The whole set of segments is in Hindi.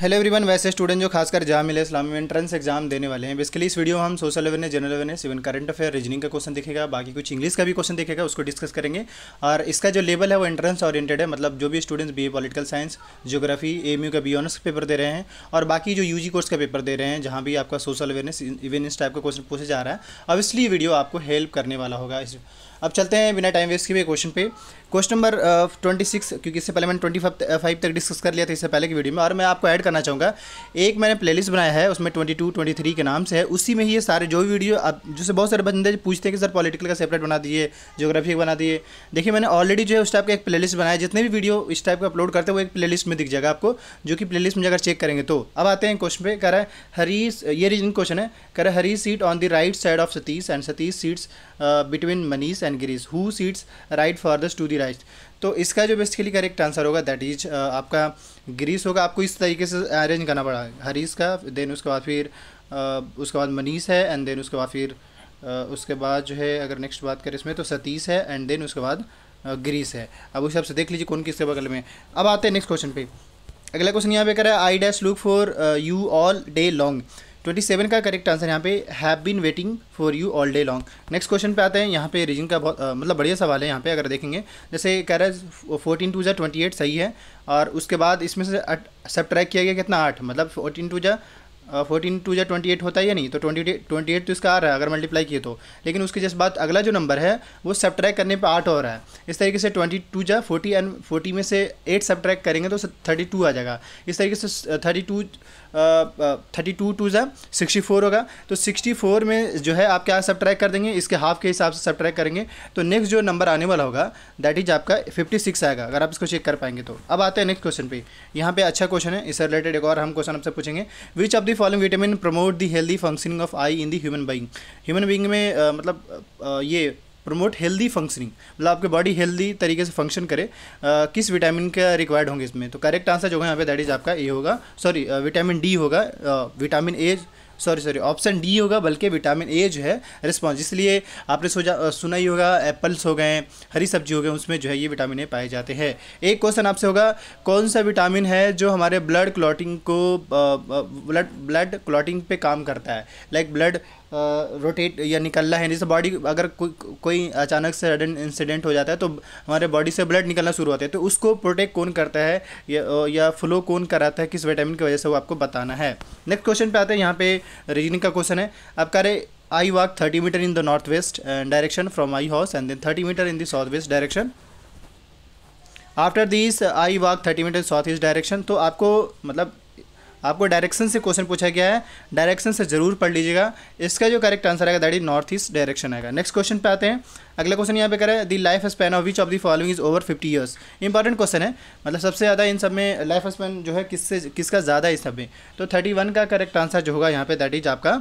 हेलो एवरीवन वैसे स्टूडेंट जो खासकर मिले इस्लामी में एंट्रेंस एग्जाम देने वाले हैं बेसिकली इस वीडियो में हम social awareness general awareness even current affair reasoning का क्वेश्चन दिखेगा बाकी कुछ इंग्लिश का भी क्वेश्चन दिखेगा उसको डिस्कस करेंगे और इसका जो लेवल है वो एंट्रेंस ओरिएंटेड है मतलब जो भी students B political science geography M का बी ऑनर्स पेपर दे रहे हैं और बाकी जो यू कोर्स का पेपर दे रहे हैं जहाँ भी आपका सोशल अवेयरनेस इवन इस टाइप का क्वेश्चन पूछा जा रहा है ऑब्वियसली वीडियो आपको हेल्प करने वाला होगा इस अब चलते हैं बिना टाइम वेस्ट के भी क्वेश्चन पे क्वेश्चन नंबर ट्वेंटी सिक्स क्योंकि इससे पहले मैंने ट्वेंटी फाइव uh, तक डिस्कस कर लिया था इससे पहले की वीडियो में और मैं आपको ऐड करना चाहूँगा एक मैंने प्लेलिस्ट बनाया है उसमें ट्वेंटी टू ट्वेंटी थ्री के नाम से है उसी में ये सारे जो भी वीडियो आप जैसे बहुत सारे बंदे पूछते हैं कि सर पॉलिटिकल का सेपरेट बना दिए जोग्राफी बना दिए देखिए मैंने ऑलरेडी जो है उस टाइप का एक प्लेलिस्ट बनाया जितने भी वीडियो इस टाइप का अपलोड करते हैं वो एक प्ले में दिख जाएगा आपको जो कि प्ले में जाकर चेक करेंगे तो अब आते हैं क्वेश्चन पे कह हरी हरीश ये रीजन क्वेश्चन है कह Hari seat on the right side of Satish and Satish seats between uh, Manish and Girish who seats right दस टू द राइट तो इसका जो बेसिकली करेक्ट आंसर होगा दैट इज uh, आपका ग्रीस होगा आपको इस तरीके से अरेंज करना पड़ा हरीश का देन उसके बाद फिर uh, उसके बाद मनीष है एंड देन उसके बाद फिर uh, उसके बाद जो है अगर नेक्स्ट बात करें इसमें तो सतीश है एंड देन उसके बाद ग्रीस uh, है अब उस हिसाब से देख लीजिए कौन किसके बगल में अब आते हैं नेक्स्ट क्वेश्चन पे अगला क्वेश्चन यहाँ पे करा है I dash look for you all day long twenty seven का करेक्ट आंसर यहाँ पे have been waiting for you all day long next question पे आते हैं यहाँ पे रीजन का बहुत मतलब बढ़िया सवाल है यहाँ पे अगर देखेंगे जैसे कह रहा है फोर्टीन टू जा ट्वेंटी एट सही है और उसके बाद इसमें से सब ट्रैक किया गया कितना आठ मतलब फोर्टीन टू जा फोर्टीन टू या ट्वेंटी एट होता है या नहीं तो ट्वेंटी ट्वेंटी एट तो इसका आ रहा है अगर मल्टीप्लाई किए तो लेकिन उसके जैसे बाद अगला जो नंबर है वो सब ट्रैक करने पर आठ हो रहा है इस तरीके से ट्वेंटी टू या फोर्टी एंड फोर्टी में से एट सब ट्रैक करेंगे तो थर्टी टू आ जाएगा इस तरीके से thirty two thirty two two sixty sixty four होगा तो सिक्सटी फोर में जो है आप क्या सब ट्रैक कर देंगे इसके हाफ के हिसाब से सब ट्रैक करेंगे तो नेक्स्ट जो नंबर आने वाला होगा दैट इज आपका फिफ्टी सिक्स आएगा अगर आप इसको चेक कर पाएंगे तो अब आते हैं नेक्स्ट क्वेश्चन पे यहाँ पे अच्छा क्वेश्चन है इससे रिलेटेड एक और हम क्वेश्चन आपसे पूछेंगे which of the following vitamin promote the healthy functioning of eye in the human being human being में आ, मतलब आ, ये प्रमोट हेल्दी फंक्शनिंग मतलब आपके बॉडी हेल्दी तरीके से फंक्शन करे आ, किस विटामिन का रिक्वायर्ड होंगे इसमें तो करेक्ट आंसर जो है यहाँ पे दैट इज आपका ए होगा सॉरी विटामिन डी होगा vitamin A sorry sorry option D होगा बल्कि विटामिन ए जो है रिस्पॉन्स इसलिए आपने सोचा सुना ही होगा एप्पल्स हो गए हरी सब्जी हो गए उसमें जो है ये विटामिन ए पाए जाते हैं एक क्वेश्चन आपसे होगा कौन सा विटामिन है जो हमारे ब्लड क्लॉटिंग को ब्लड ब्लड क्लॉटिंग पे काम करता है लाइक ब्लड रोटेट या निकलना है जैसे बॉडी अगर कोई कोई अचानक से सडन इंसिडेंट हो जाता है तो हमारे बॉडी से ब्लड निकलना शुरू होता है तो उसको प्रोटेक्ट कौन करता है या, या फ्लो कौन कराता है किस विटामिन की वजह से वो आपको बताना है नेक्स्ट क्वेश्चन पे आते हैं यहाँ पे रीजनिंग का क्वेश्चन है आप कह रहे I walk thirty metre in the north west direction from I house and then thirty metre in the south west direction after this I walk thirty metre south east direction तो आपको मतलब आपको डायरेक्शन से क्वेश्चन पूछा गया है डायरेक्शन से ज़रूर पढ़ लीजिएगा इसका जो करेक्ट आंसर आएगा that is north east direction आएगा नेक्स्ट क्वेश्चन पे आते हैं अगला क्वेश्चन यहाँ पे करें the life span of which of the following is over fifty years important question है मतलब सबसे ज़्यादा इन सब में लाइफ स्पैन जो है किससे किसका ज़्यादा है इस सब में तो थर्टी वन का करेक्ट आंसर जो होगा यहाँ पे दैट इज आपका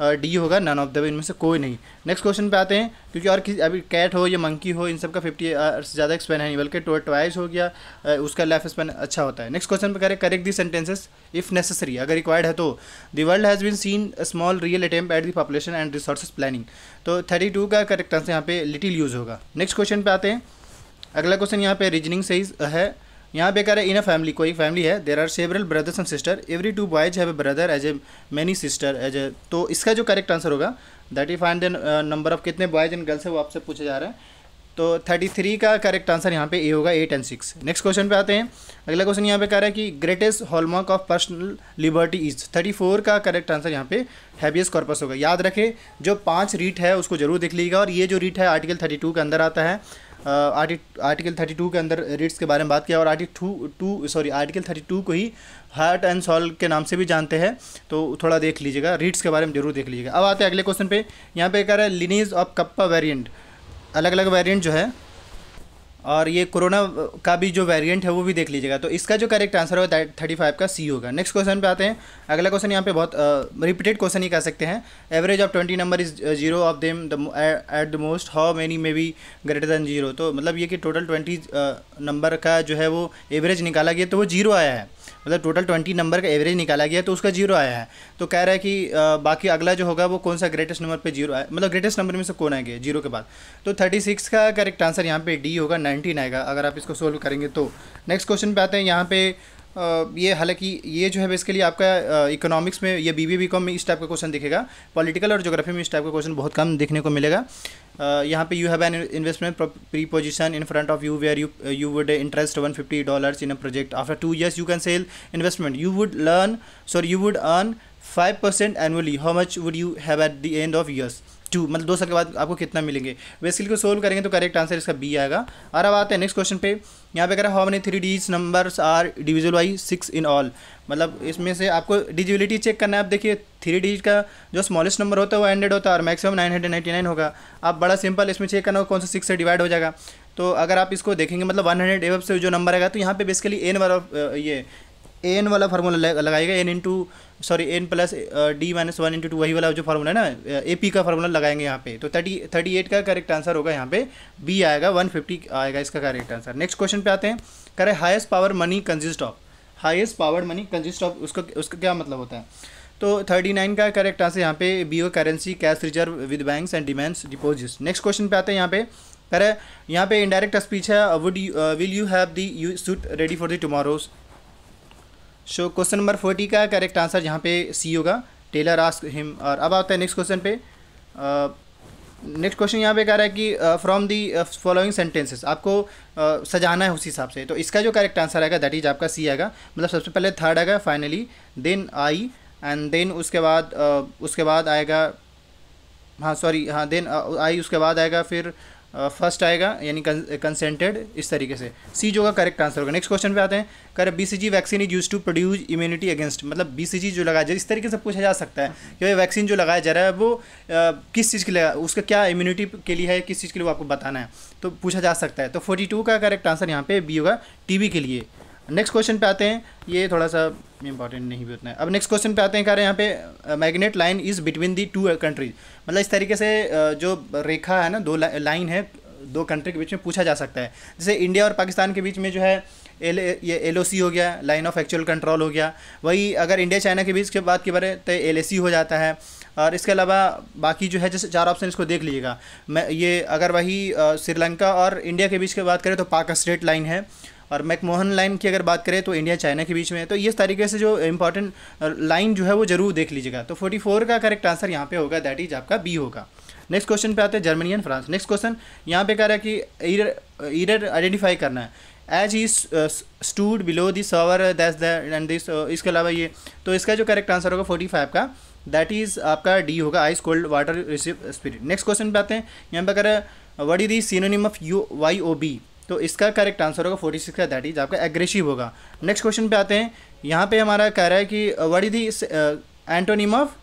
डी होगा नन ऑफ द इनमें से कोई नहीं नेक्स्ट क्वेश्चन पे आते हैं क्योंकि और किसी अभी कैट हो या मंकी हो इन सब का फिफ्टी से ज़्यादा एक्सपेन है नहीं बल्कि ट्वाइस हो गया उसका लाइफ स्पेन अच्छा होता है नेक्स्ट क्वेश्चन पे करें correct the sentences if necessary अगर रिक्वायर्ड है तो the world has been seen small real attempt at the population and resource planning तो थर्टी टू का करेक्ट आंसर यहाँ पे लिटिल यूज़ होगा नेक्स्ट क्वेश्चन पे आते हैं अगला क्वेश्चन यहाँ पे रीजनिंग से है यहाँ पे रहे हैं इन अ फैमिली कोई फैमिली है there are several brothers and sister every two boys have a brother as a many sister as a तो इसका जो करेक्ट आंसर होगा that if and number of कितने बॉयज एंड गर्ल्स है वो आपसे पूछे जा रहे हैं तो थर्टी थ्री का करेक्ट आंसर यहाँ पे ए होगा eight and six next question पे आते हैं अगला क्वेश्चन यहाँ पे कह रहा है कि greatest hallmark of personal liberty is thirty four का करेक्ट आंसर यहाँ पे हैबियस कॉर्पस होगा याद रखें जो पांच रीट है उसको जरूर देख लीजिएगा और ये जो रीट है आर्टिकल थर्टी टू के अंदर आता है आर्टिकल थर्टी टू के अंदर रिट्स के बारे में बात किया और article two sorry article thirty two को ही हार्ट एंड सॉल के नाम से भी जानते हैं तो थोड़ा देख लीजिएगा रिट्स के बारे में जरूर देख लीजिएगा अब आते हैं अगले क्वेश्चन पे यहाँ पे कह रहा है लिनीज ऑफ कप्पा वेरियंट अलग अलग वेरियंट जो है और ये कोरोना का भी जो वेरिएंट है वो भी देख लीजिएगा तो इसका जो करेक्ट आंसर होगा थर्टी फाइव का सी होगा नेक्स्ट क्वेश्चन पे आते हैं अगला क्वेश्चन यहाँ पे बहुत रिपीटेड क्वेश्चन ही कह सकते हैं average of twenty number is zero of them the at the most how many may be greater than zero तो मतलब ये कि टोटल ट्वेंटी नंबर का जो है वो एवरेज निकाला गया तो वो जीरो आया है मतलब टोटल ट्वेंटी नंबर का एवरेज निकाला गया तो उसका जीरो आया है तो कह रहा है कि आ, बाकी अगला जो होगा वो कौन सा ग्रेटेस्ट नंबर पे जीरो आया मतलब ग्रेटेस्ट नंबर में से कौन आएंगे जीरो के बाद तो थर्टी सिक्स का करेक्ट आंसर यहाँ पे डी होगा नाइनटीन आएगा अगर आप इसको सोल्व करेंगे तो नेक्स्ट क्वेश्चन पे आते हैं यहाँ पे ये हालांकि ये जो है बेसिकली आपका इकोनॉमिक्स में या बी बी कॉम में इस टाइप का क्वेश्चन दिखेगा पॉलिटिकल और जोग्राफी में इस टाइप का क्वेश्चन बहुत कम देखने को मिलेगा यहाँ पे you have an investment preposition in front of you where you you would interest one fifty dollars in a project after two years you can sell investment you would learn sorry you would earn five percent annually how much would you have at the end of years two मतलब दो साल के बाद आपको कितना मिलेंगे बेसिकली को सोल्व करेंगे तो करेक्ट आंसर इसका बी आएगा और अब आते हैं नेक्स्ट क्वेश्चन पे यहाँ पे कह रहा है how many three digit numbers are divisible by six in all मतलब इसमें से आपको डिजिबिलिटी चेक करना है आप देखिए थ्री डीज का जो स्मॉलेस्ट नंबर होता है वो हंड्रेड होता है और maximum nine hundred ninety nine होगा आप बड़ा सिंपल इसमें चेक करना हो कौन सा सिक्स से डिवाइड हो जाएगा तो अगर आप इसको देखेंगे मतलब वन हंड्रेड एव से जो नंबर आएगा तो यहाँ पे बेसिकली ए नंबर ऑफ ये ए एन वाला फार्मूला लगाएगा N into sorry N plus D minus one into two वही वाला जो फार्मूला है ना ए uh, पी का फार्मूला लगाएंगे यहाँ पे तो थर्टी थर्टी एट का करेक्ट आंसर होगा यहाँ पे बी आएगा वन फिफ्टी आएगा इसका करेक्ट आंसर नेक्स्ट क्वेश्चन पे आते हैं करे highest power money consist of highest power money consist of उसका उसका क्या मतलब होता है तो थर्टी नाइन का करेक्ट आंसर यहाँ पे B O currency cash reserve with bank and demands deposits next question पे आते हैं यहाँ पे करे यहाँ पे इनडायरेक्ट स्पीच है would will you have the you suit ready for the tomorrow's so question number forty का करेक्ट आंसर यहाँ पे सी होगा टेलर आस्क हिम और अब आता है नेक्स्ट क्वेश्चन पे नेक्स्ट uh, क्वेश्चन यहाँ पे कह रहा है कि फ्रॉम दी फॉलोइंग सेंटेंसेस आपको uh, सजाना है उस हिसाब से तो इसका जो करेक्ट आंसर आएगा दैट इज आपका सी आएगा मतलब सबसे पहले थर्ड आएगा finally then I and then उसके बाद uh, उसके बाद आएगा हाँ सॉरी हाँ देन आई uh, उसके बाद आएगा फिर uh, फर्स्ट आएगा यानी कंसेंटेड इस तरीके से सी जो होगा करेक्ट आंसर होगा नेक्स्ट क्वेश्चन पे आते हैं कर BCG vaccine is use to produce immunity against मतलब बीसीजी जो लगाया जाए इस तरीके से पूछा जा सकता है कि भाई वैक्सीन जो लगाया जा रहा है वो आ, किस चीज़ के लिए उसका क्या इम्यूनिटी के लिए है किस चीज़ के लिए वो आपको बताना है तो पूछा जा सकता है तो फोर्टी का करेक्ट आंसर यहाँ पे बी होगा टी के लिए नेक्स्ट क्वेश्चन पे आते हैं ये थोड़ा सा इंपॉर्टेंट नहीं भी उतना है अब नेक्स्ट क्वेश्चन पे आते हैं कह रहे हैं यहाँ पे magnet line is between the two countries मतलब इस तरीके से जो रेखा है ना दो लाइन है दो कंट्री के बीच में पूछा जा सकता है जैसे इंडिया और पाकिस्तान के बीच में जो है एल ये एल हो गया लाइन ऑफ एक्चुअल कंट्रोल हो गया वही अगर इंडिया चाइना के बीच की बात की बारे तो एल हो जाता है और इसके अलावा बाकी जो है जैसे चार ऑप्शन इसको देख लीजिएगा मैं ये अगर वही श्रीलंका और इंडिया के बीच की बात करें तो पाक स्ट्रेट लाइन है और मैकमोहन लाइन की अगर बात करें तो इंडिया चाइना के बीच में है तो इस तरीके से जो इंपॉर्टेंट लाइन जो है वो जरूर देख लीजिएगा तो फोर्टी फोर का करेक्ट आंसर यहाँ पे होगा दैट इज आपका बी होगा नेक्स्ट क्वेश्चन पे आते हैं Germany and France next question यहाँ पे कह रहा है कि ईर ईर आइडेंटिफाई करना है as is stood below this सवर दैस दैट एंड दिस इसके अलावा ये तो इसका जो करेक्ट आंसर होगा फोर्टी फाइव का दैट इज़ आपका डी होगा ice cold water receive spirit next question पे आते हैं यहाँ पे अगर what is synonym of U Y O B तो इसका करेक्ट आंसर होगा फोर्टी सिक्स का दैट इज आपका एग्रेसिव होगा नेक्स्ट क्वेश्चन पे आते हैं यहाँ पे हमारा कह रहा है कि what is the antonym of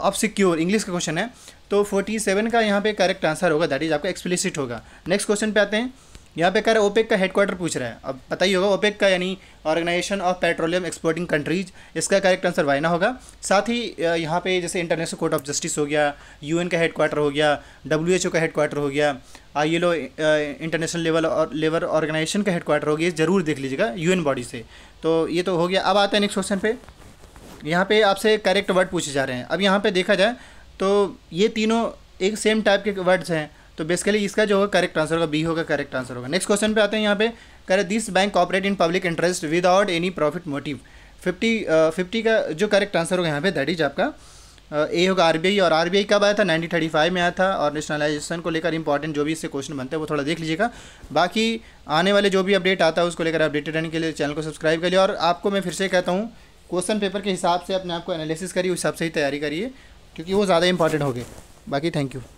of secure English का क्वेश्चन है तो फोर्टी सेवन का यहाँ पे करेक्ट आंसर होगा दैट इज आपका एक्सप्लिसिट होगा नेक्स्ट क्वेश्चन पे आते हैं यहाँ पे कह रहा है ओपेक का हेडक्वार्टर पूछ रहा है अब पता ही होगा ओपेक का यानी organization of petroleum exporting countries इसका करेक्ट आंसर वाइना होगा साथ ही यहाँ पे जैसे इंटरनेशनल कोर्ट ऑफ जस्टिस हो गया यूएन का हेडक्वार्टर हो गया डब्ल्यूएचओ का हेडक्वार्टर हो गया I L O international level और लेबर ऑर्गेनाइजेशन का हेडक्वार्टर हो गया ज़रूर देख लीजिएगा यू बॉडी से तो ये तो हो गया अब आते हैं नेक्स्ट क्वेश्चन पे यहाँ पे आपसे करेक्ट वर्ड पूछे जा रहे हैं अब यहाँ पर देखा जाए तो ये तीनों एक सेम टाइप के वर्ड्स हैं तो बेसिकली इसका जो होगा करेक्ट आंसर होगा बी होगा करेक्ट आंसर होगा नेक्स्ट क्वेश्चन पे आते हैं यहाँ पे करे this bank operate in public interest without any profit motive fifty fifty का जो करेक्ट आंसर होगा यहाँ पे दैट इज आपका ए होगा आरबीआई और आरबीआई कब आया था थर्टी फाइव में आया था और नेशनलाइजेशन को लेकर इंपॉर्टेंट जो भी इससे क्वेश्चन बनते हैं वो थोड़ा देख लीजिएगा बाकी आने वाले जो भी अपडेट आता है उसको लेकर अपडेटेड रहने के लिए चैनल को सब्सक्राइब करिए और आपको मैं फिर से कहता हूँ क्वेश्चन पेपर के हिसाब से अपने आपको एनालिसिस करिए उस हिसाब से ही तैयारी करिए क्योंकि वो ज़्यादा इंपॉर्टेंट हो गए बाकी थैंक यू